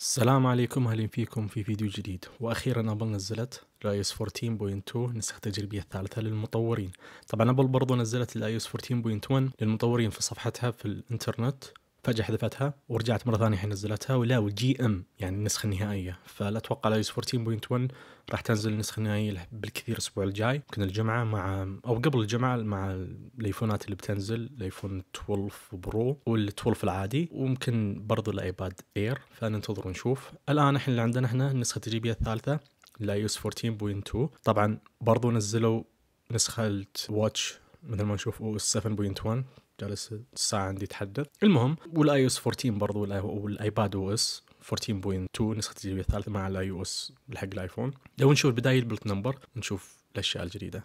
السلام عليكم اهلا فيكم في فيديو جديد واخيرا ابل نزلت الايوس 14.2 نسخة التجريبية الثالثة للمطورين طبعا ابل برضو نزلت الايوس 14.1 للمطورين في صفحتها في الانترنت فجاه حذفتها ورجعت مره ثانيه الحين نزلتها ولا والجي ام يعني النسخه النهائيه فاتوقع الايس 14.1 راح تنزل النسخه النهائيه بالكثير الاسبوع الجاي يمكن الجمعه مع او قبل الجمعه مع الايفونات اللي بتنزل الايفون 12 برو وال12 العادي وممكن برضو الايباد اير فننتظر ونشوف الان احنا اللي عندنا هنا النسخه التجريبيه الثالثه لايوس 14.2 طبعا برضو نزلوا نسخه الواتش مثل ما نشوف او اس 7.1 جالس الساعه عندي تحدث المهم والاي او اس 14 برضو والايباد او اس 14.2 نسخة التجريبية الثالثة مع الاي او اس حق الايفون لو نشوف بداية البلت نمبر نشوف الاشياء الجديدة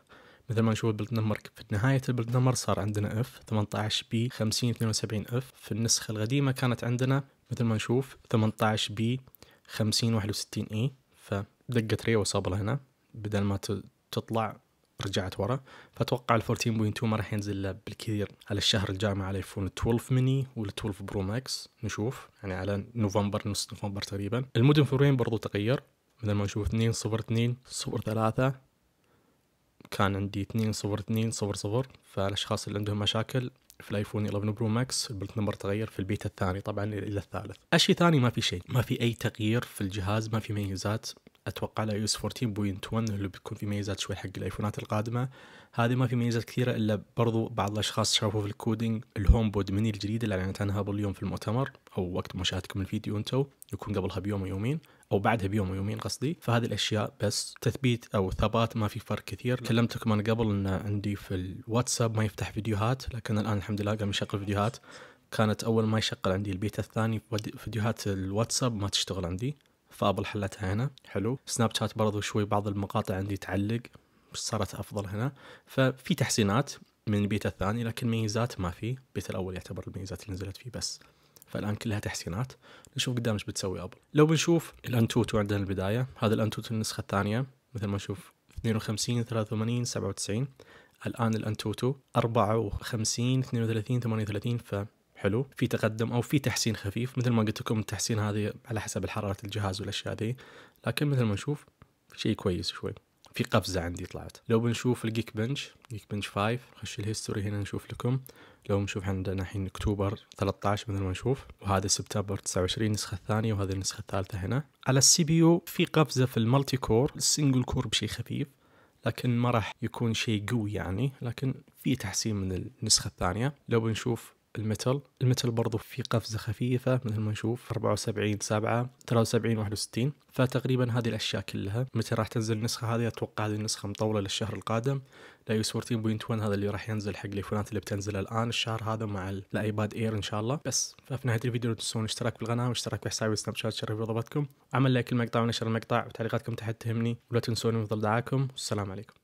مثل ما نشوف البلت نمبر في نهاية البلت نمبر صار عندنا اف 18 بي 50 72 اف في النسخة القديمة كانت عندنا مثل ما نشوف 18 بي 50 61 اي فدقت ريا وصابلة هنا بدل ما تطلع رجعت ورا فاتوقع ال 14.2 ما راح ينزل الا بالكثير على الشهر الجاي مع الايفون 12 ميني وال 12 برو ماكس نشوف يعني على نوفمبر نص نوفمبر تقريبا المودم فريم برضو تغير مثل ما نشوف 2 0 2 0 3 كان عندي 2 0 2 0 0 فالاشخاص اللي عندهم مشاكل في الايفون 11 برو ماكس البلت نمبر تغير في البيتا الثاني طبعا الى الثالث اشي ثاني ما في شيء ما في اي تغيير في الجهاز ما في ميزات اتوقع الاي يو اس 14.1 اللي بيكون في ميزات شوي حق الايفونات القادمه هذه ما في ميزات كثيره الا برضو بعض الاشخاص شافوا في الكودينج الهوم بود مني الجديده اللي اعلنت عنها قبل اليوم في المؤتمر او وقت مشاهدتكم الفيديو انتم يكون قبلها بيوم ويومين او بعدها بيوم ويومين قصدي فهذه الاشياء بس تثبيت او ثبات ما في فرق كثير كلمتكم انا قبل ان عندي في الواتساب ما يفتح فيديوهات لكن الان الحمد لله قام يشغل فيديوهات كانت اول ما يشغل عندي البيتا الثاني فيديوهات الواتساب ما تشتغل عندي فابل حلتها هنا حلو سناب شات برضو شوي بعض المقاطع عندي تعلق صارت افضل هنا ففي تحسينات من البيتا الثاني لكن ميزات ما في البيتا الاول يعتبر الميزات اللي نزلت فيه بس فالان كلها تحسينات نشوف قدام ايش بتسوي ابل لو بنشوف الانتوتو عندنا البدايه هذا الانتوتو النسخه الثانيه مثل ما نشوف 52 83 97 الان الانتوتو 54 32 38 ف حلو في تقدم او في تحسين خفيف مثل ما قلت لكم التحسين هذه على حسب حراره الجهاز والاشياء ذي لكن مثل ما نشوف شيء كويس شوي في قفزه عندي طلعت لو بنشوف الجيك بنش جيك بنش 5 خش الهيستوري هنا نشوف لكم لو نشوف عندنا الحين اكتوبر 13 مثل ما نشوف وهذا سبتمبر 29 النسخه الثانيه وهذه النسخه الثالثه هنا على السي بي يو في قفزه في المالتي كور السنجل كور بشيء خفيف لكن ما راح يكون شيء قوي يعني لكن في تحسين من النسخه الثانيه لو بنشوف المتل المتل برضو في قفزة خفيفة مثل ما نشوف 74 7 73 61 فتقريبا هذه الأشياء كلها متى راح تنزل النسخة هذه أتوقع هذه النسخة مطولة للشهر القادم لايوس 14.1 هذا اللي راح ينزل حق الايفونات اللي بتنزل الآن الشهر هذا مع الايباد اير إن شاء الله بس ففي نهاية الفيديو لا تنسون الاشتراك في القناه واشتراك في حسابي سناب شات شرف بضبطكم عمل لايك المقطع ونشر المقطع وتعليقاتكم تحت تهمني ولا تنسون يفضل دعاكم والسلام عليكم